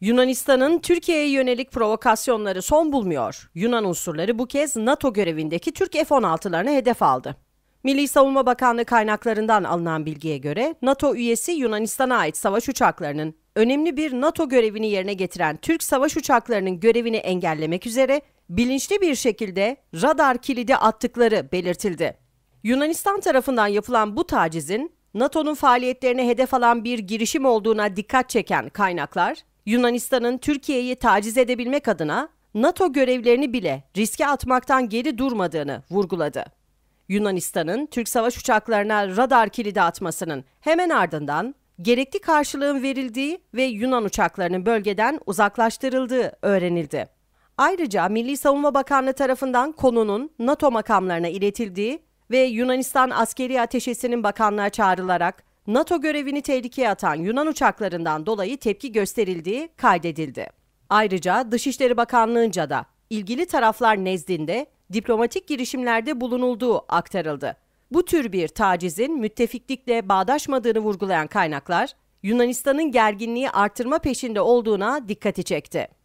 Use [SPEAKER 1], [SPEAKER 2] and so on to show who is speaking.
[SPEAKER 1] Yunanistan'ın Türkiye'ye yönelik provokasyonları son bulmuyor. Yunan unsurları bu kez NATO görevindeki Türk F-16'larını hedef aldı. Milli Savunma Bakanlığı kaynaklarından alınan bilgiye göre NATO üyesi Yunanistan'a ait savaş uçaklarının önemli bir NATO görevini yerine getiren Türk savaş uçaklarının görevini engellemek üzere bilinçli bir şekilde radar kilidi attıkları belirtildi. Yunanistan tarafından yapılan bu tacizin NATO'nun faaliyetlerine hedef alan bir girişim olduğuna dikkat çeken kaynaklar, Yunanistan'ın Türkiye'yi taciz edebilmek adına NATO görevlerini bile riske atmaktan geri durmadığını vurguladı. Yunanistan'ın Türk savaş uçaklarına radar kilidi atmasının hemen ardından gerekli karşılığın verildiği ve Yunan uçaklarının bölgeden uzaklaştırıldığı öğrenildi. Ayrıca Milli Savunma Bakanlığı tarafından konunun NATO makamlarına iletildiği ve Yunanistan askeri ateşesinin bakanlığa çağrılarak NATO görevini tehlikeye atan Yunan uçaklarından dolayı tepki gösterildiği kaydedildi. Ayrıca Dışişleri Bakanlığı'nca da ilgili taraflar nezdinde diplomatik girişimlerde bulunulduğu aktarıldı. Bu tür bir tacizin müttefiklikle bağdaşmadığını vurgulayan kaynaklar, Yunanistan'ın gerginliği artırma peşinde olduğuna dikkati çekti.